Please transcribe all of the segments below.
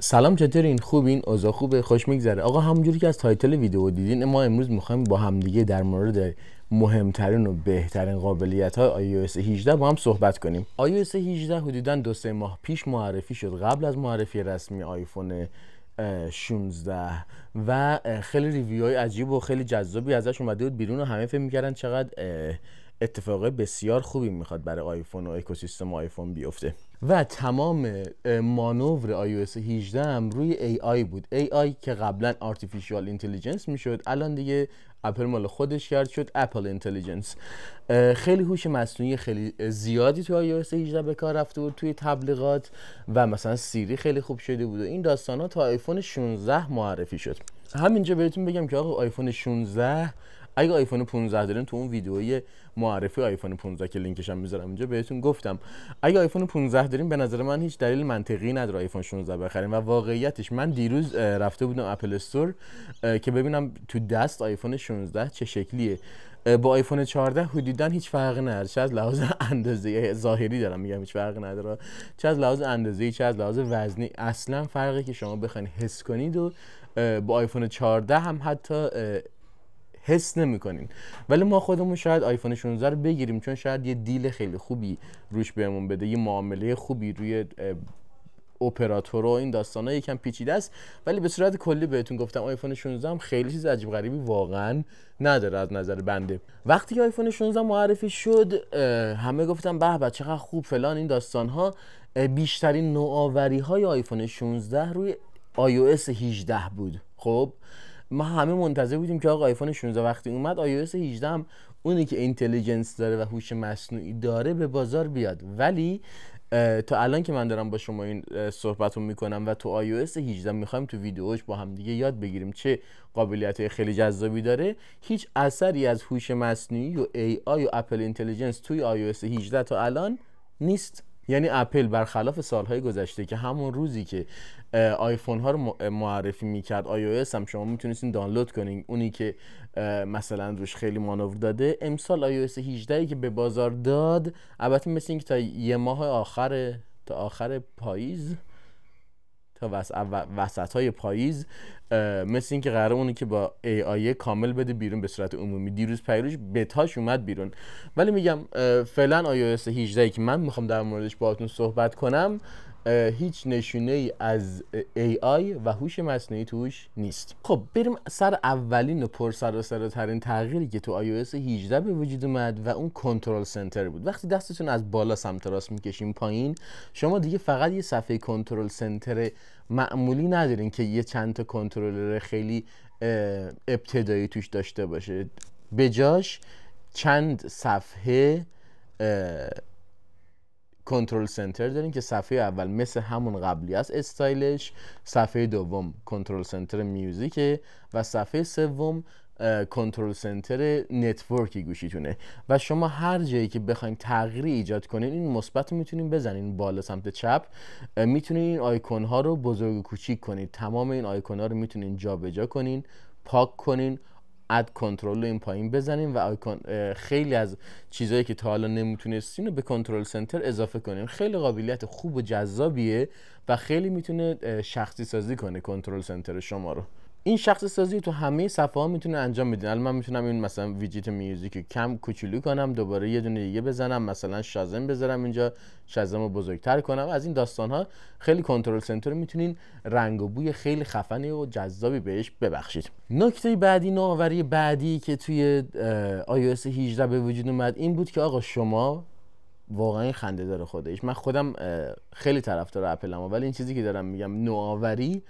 سلام چطورین خوبین اوضاع خوبه خوش میگذره آقا همونجوری که از تایتل ویدیو دیدین ما امروز میخوایم با همدیگه در مورد مهمترین و بهترین قابلیت های iOS 18 با هم صحبت کنیم iOS 18 حدودا دو سه ماه پیش معرفی شد قبل از معرفی رسمی آیفون 16 و خیلی ریویوهای عجیب و خیلی جذابی ازش اومده بود بیرون و همه فکر میکردن چقدر اتفاق بسیار خوبی میخواد برای آیفون و اکوسیستم آیفون بیفته و تمام مانور iOS 18 هم روی AI بود AI که قبلا Artificial Intelligence میشد الان دیگه اپل مال خودش کرد شد اپل اینتلیجنس خیلی هوش مصنوعی خیلی زیادی تو iOS 18 به کار رفته بود توی تبلیغات و مثلا سیری خیلی خوب شده بود و این داستان ها تا آیفون 16 معرفی شد همینجا بهتون بگم که آقا آیفون 16 اگه آیفون 15 دارین تو اون ویدیوی معرفی آیفون 15 که لینکش هم میذارم اینجا بهتون گفتم اگه آیفون 15 دارین به نظر من هیچ دلیل منطقی نداره آیفون 16 بخرین و واقعیتش من دیروز رفته بودم اپل استور که ببینم تو دست آیفون 16 چه شکلیه با آیفون 14 حدودا هیچ فرقی نداره چه از لحاظ اندازه ظاهری دارم میگم هیچ فرقی نداره چه از لحاظ اندازه چه از لحاظ وزنی اصلا فرقی که شما بخواین حس کنید و با آیفون 14 هم حتی حس نمیکنین ولی ما خودمون شاید آیفون 16 رو بگیریم چون شاید یه دیل خیلی خوبی روش بهمون بده یه معامله خوبی روی اپراتور و این ها یکم پیچیده است ولی به صورت کلی بهتون گفتم آیفون 16 هم خیلی چیز عجیب غریبی واقعا نداره از نظر بنده وقتی که آیفون 16 معرفی شد همه گفتم به به چقدر خوب فلان این داستان ها بیشترین نوآوری های آیفون 16 روی iOS 18 بود خب ما همه منتظر بودیم که آقا آیفون 16 وقتی اومد iOS 18 هم اونی که اینتلیجنس داره و هوش مصنوعی داره به بازار بیاد ولی تا الان که من دارم با شما این صحبت رو میکنم و تو iOS 18 میخوایم تو ویدیوش با هم دیگه یاد بگیریم چه قابلیت خیلی جذابی داره هیچ اثری از هوش مصنوعی و AI و اپل اینتلیجنس توی iOS 18 تا الان نیست یعنی اپل برخلاف سالهای گذشته که همون روزی که آیفون ها رو معرفی میکرد آی هم شما میتونستین دانلود کنین اونی که مثلا روش خیلی مانور داده امسال آی 18 که به بازار داد البته مثل اینکه تا یه ماه آخر تا آخر پاییز تا وسط های پاییز مثل اینکه قرار اونی که با ای کامل بده بیرون به صورت عمومی دیروز پیروش بتاش اومد بیرون ولی میگم فعلا اس 18 که من میخوام در موردش باهاتون صحبت کنم هیچ نشونه ای از AI و هوش مصنوعی توش نیست خب بریم سر اولین و پر سر و سر ترین تغییری که تو iOS 18 به وجود اومد و اون کنترل سنتر بود وقتی دستتون از بالا سمت راست میکشیم پایین شما دیگه فقط یه صفحه کنترل سنتر معمولی ندارین که یه چند تا کنترلر خیلی ابتدایی توش داشته باشه بجاش چند صفحه کنترل سنتر داریم که صفحه اول مثل همون قبلی است استایلش صفحه دوم کنترل سنتر میوزیکه و صفحه سوم کنترل سنتر نتورکی گوشیتونه و شما هر جایی که بخواین تغییری ایجاد کنین این مثبت میتونین بزنین بالا سمت چپ میتونین این آیکن ها رو بزرگ و کوچیک کنین تمام این آیکن ها رو میتونین جابجا کنین پاک کنین اد کنترل رو این پایین بزنیم و خیلی از چیزهایی که تا حالا نمیتونستین رو به کنترل سنتر اضافه کنیم خیلی قابلیت خوب و جذابیه و خیلی میتونه شخصی سازی کنه کنترل سنتر شما رو این شخص سازی تو همه صفحه ها میتونه انجام بدین الان من میتونم این مثلا ویجیت میوزیک کم کوچولو کنم دوباره یه دونه دیگه بزنم مثلا شازم بذارم اینجا شازم رو بزرگتر کنم از این داستان ها خیلی کنترل سنتر میتونین رنگ و بوی خیلی خفنی و جذابی بهش ببخشید نکته بعدی نوآوری بعدی که توی iOS 18 به وجود اومد این بود که آقا شما واقعا این خنده داره خودش من خودم خیلی طرفدار اپلم ولی این چیزی که دارم میگم نوآوری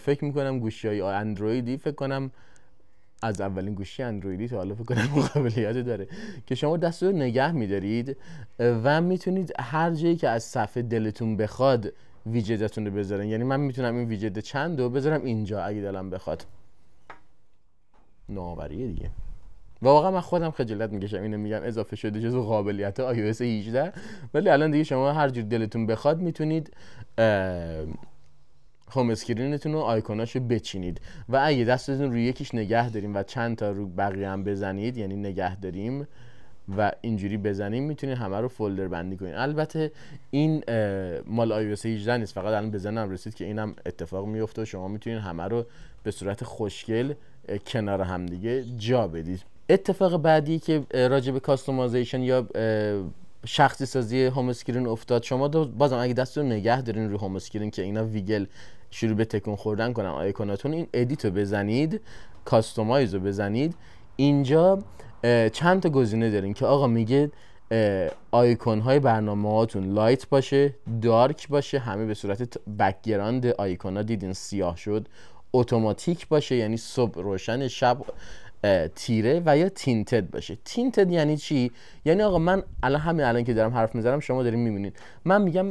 فکر میکنم گوشی های اندرویدی فکر کنم از اولین گوشی اندرویدی تا حالا فکر کنم قابلیت داره که شما دستور رو نگه میدارید و میتونید هر جایی که از صفحه دلتون بخواد ویجدتون رو بذارین یعنی من میتونم این ویجد چند رو بذارم اینجا اگه دلم بخواد نوآوری دیگه واقعا من خودم خجالت میکشم اینو میگم اضافه شده جزو قابلیت iOS 18 ولی الان دیگه شما هر جور دلتون بخواد میتونید هوم اسکرینتون رو آیکوناشو بچینید و اگه دستتون روی یکیش نگه داریم و چند تا رو بقیه هم بزنید یعنی نگه داریم و اینجوری بزنیم میتونید همه رو فولدر بندی کنید البته این مال iOS 18 نیست فقط الان بزنم رسید که اینم اتفاق میفته و شما میتونید همه رو به صورت خوشگل کنار همدیگه جا بدید اتفاق بعدی که راجع به کاستومایزیشن یا شخصی سازی هوم اسکرین افتاد شما دو بازم اگه دست رو نگه دارین رو هوم اسکرین که اینا ویگل شروع به تکون خوردن کنم آیکوناتون این ادیت بزنید کاستومایز رو بزنید اینجا چند تا گزینه دارین که آقا میگه آیکون های برنامه هاتون لایت باشه دارک باشه همه به صورت بکگراند آیکون ها دیدین سیاه شد اتوماتیک باشه یعنی صبح روشن شب تیره و یا تینتد باشه تینتد یعنی چی یعنی آقا من الان همین الان که دارم حرف میزنم شما دارین میبینید من میگم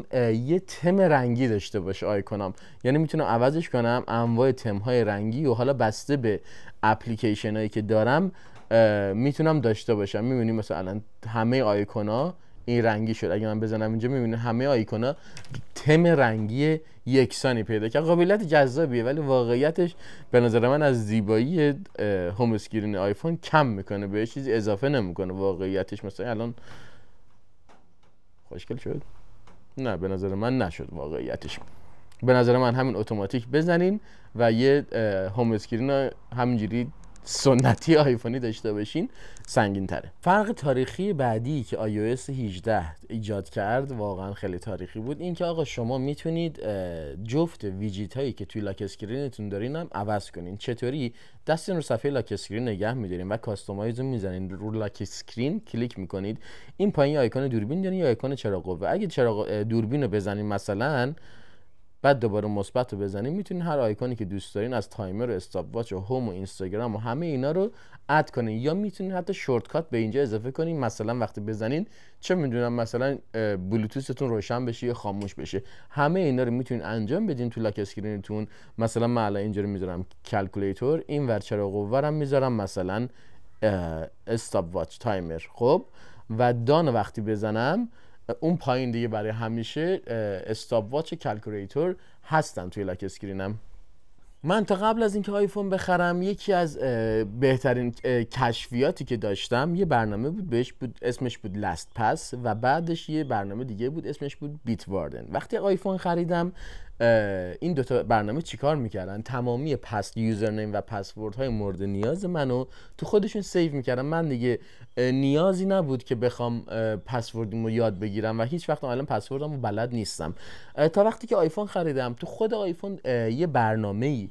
یه تم رنگی داشته باشه آیکونم یعنی میتونم عوضش کنم انواع تم های رنگی و حالا بسته به اپلیکیشن هایی که دارم میتونم داشته باشم میبینید مثلا الان همه آیکونا این رنگی شد اگه من بزنم اینجا میبینه همه آیکونا تم رنگی یکسانی پیدا کرد قابلیت جذابیه ولی واقعیتش به نظر من از زیبایی هوم اسکرین آیفون کم میکنه به چیزی اضافه نمیکنه واقعیتش مثلا الان خوشگل شد نه به نظر من نشد واقعیتش به نظر من همین اتوماتیک بزنین و یه هوم اسکرین همینجوری سنتی آیفونی داشته باشین سنگین تره فرق تاریخی بعدی که iOS 18 ایجاد کرد واقعا خیلی تاریخی بود اینکه آقا شما میتونید جفت ویجیت هایی که توی لاک اسکرینتون دارین هم عوض کنین چطوری دستین رو صفحه لاک اسکرین نگه میدارین و کاستومایز رو میزنین رو لاک اسکرین کلیک میکنید این پایین آیکون دوربین دارین یا آیکون چراغ قوه اگه چراغ دوربین رو بزنین مثلا بعد دوباره مثبت رو بزنیم میتونین هر آیکونی که دوست دارین از تایمر و استاپ واچ و هوم و اینستاگرام و همه اینا رو اد کنین یا میتونین حتی شورتکات به اینجا اضافه کنین مثلا وقتی بزنین چه میدونم مثلا بلوتوثتون روشن بشه یا خاموش بشه همه اینا رو میتونین انجام بدین تو لاک اسکرینتون مثلا من الان اینجا رو میذارم کلکولیتور این ور چرا میذارم مثلا استاپ واچ تایمر خب و دان وقتی بزنم اون پایین دیگه برای همیشه استاپ واچ کلکولیتور هستن توی لاک اسکرینم من تا قبل از اینکه آیفون بخرم یکی از بهترین کشفیاتی که داشتم یه برنامه بود بهش بود اسمش بود لست پس و بعدش یه برنامه دیگه بود اسمش بود بیت واردن وقتی آیفون خریدم این دوتا برنامه چیکار میکردن تمامی پس یوزرنیم و پسورد های مورد نیاز منو تو خودشون سیو میکردن من دیگه نیازی نبود که بخوام رو یاد بگیرم و هیچ وقت الان پسوردمو بلد نیستم تا وقتی که آیفون خریدم تو خود آیفون یه برنامه ای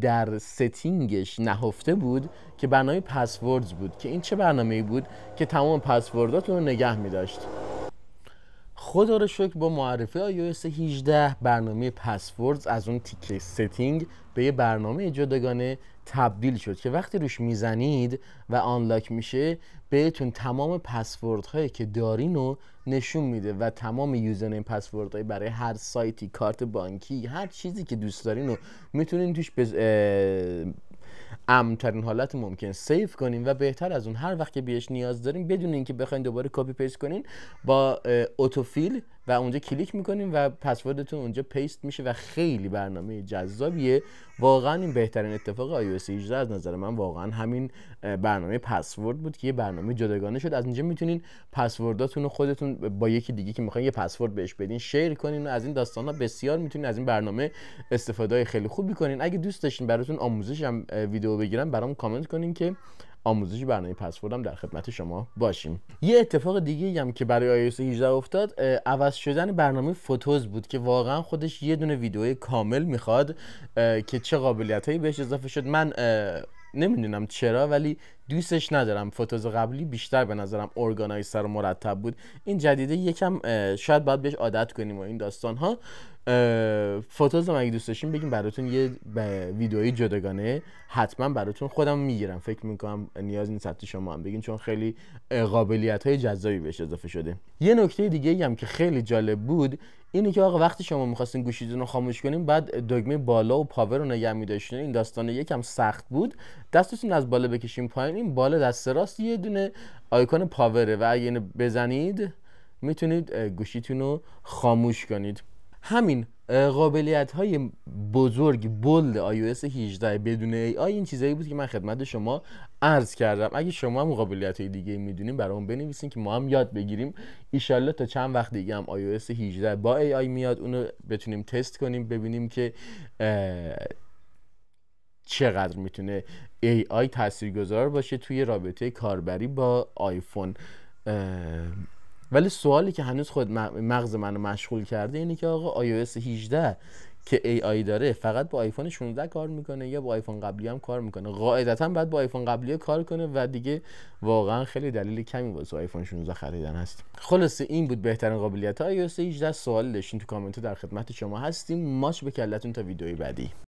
در ستینگش نهفته بود که برنامه پسوردز بود که این چه برنامه ای بود که تمام پسورداتون رو نگه می داشت خدا رو شکر با معرفی iOS 18 برنامه پسوردز از اون تیکه ستینگ به یه برنامه جداگانه تبدیل شد که وقتی روش میزنید و آنلاک میشه بهتون تمام پسورد هایی که دارین رو نشون میده و تمام یوزرنیم پسورد های برای هر سایتی کارت بانکی هر چیزی که دوست دارین رو میتونین توش بز... امترین حالت ممکن سیف کنیم و بهتر از اون هر وقت که بهش نیاز داریم بدون اینکه بخواین دوباره کپی پیست کنین با اتوفیل و اونجا کلیک میکنیم و پسوردتون اونجا پیست میشه و خیلی برنامه جذابیه واقعا این بهترین اتفاق iOS 18 از نظر من واقعا همین برنامه پسورد بود که یه برنامه جداگانه شد از اینجا میتونین پسورداتون رو خودتون با یکی دیگه که میخواین یه پسورد بهش بدین شیر کنین و از این داستان ها بسیار میتونین از این برنامه استفاده خیلی خوب کنین اگه دوست داشتین براتون آموزش هم ویدیو بگیرم برام کامنت کنین که آموزش برنامه پسورد هم در خدمت شما باشیم یه اتفاق دیگه هم که برای iOS 18 افتاد عوض شدن برنامه فوتوز بود که واقعا خودش یه دونه ویدیو کامل میخواد که چه قابلیت هایی بهش اضافه شد من نمیدونم چرا ولی دوستش ندارم فوتوز قبلی بیشتر به نظرم سر و مرتب بود این جدیده یکم شاید باید بهش عادت کنیم و این داستان ها فوتوز رو اگه دوست داشتین بگیم براتون یه ویدئوی جداگانه حتما براتون خودم میگیرم فکر میکنم نیاز نیست حتی شما هم بگین چون خیلی قابلیت های جذابی بهش اضافه شده یه نکته دیگه هم که خیلی جالب بود اینه که آقا وقتی شما میخواستین گوشیتون رو خاموش کنیم بعد دگمه بالا و پاور رو نگه میداشتین این داستان یکم سخت بود دستتون از بالا بکشین پایین این بالا دست راست یه دونه آیکون پاوره و اگه اینو بزنید میتونید گوشیتون رو خاموش کنید همین قابلیت های بزرگ بلد iOS 18 بدون آی این چیزایی بود که من خدمت شما عرض کردم اگه شما هم قابلیت های دیگه میدونیم اون بنویسین که ما هم یاد بگیریم ایشالله تا چند وقت دیگه هم iOS 18 با AI میاد اونو بتونیم تست کنیم ببینیم که چقدر میتونه AI تاثیرگذار باشه توی رابطه کاربری با آیفون ولی سوالی که هنوز خود مغز منو مشغول کرده اینه که آقا iOS 18 که AI داره فقط با آیفون 16 کار میکنه یا با آیفون قبلی هم کار میکنه قاعدتا بعد با آیفون قبلی کار کنه و دیگه واقعا خیلی دلیل کمی واسه آیفون 16 خریدن هست خلاصه این بود بهترین قابلیت های iOS 18 سوال داشتین تو کامنت در خدمت شما هستیم ماش به کلتون تا ویدیوی بعدی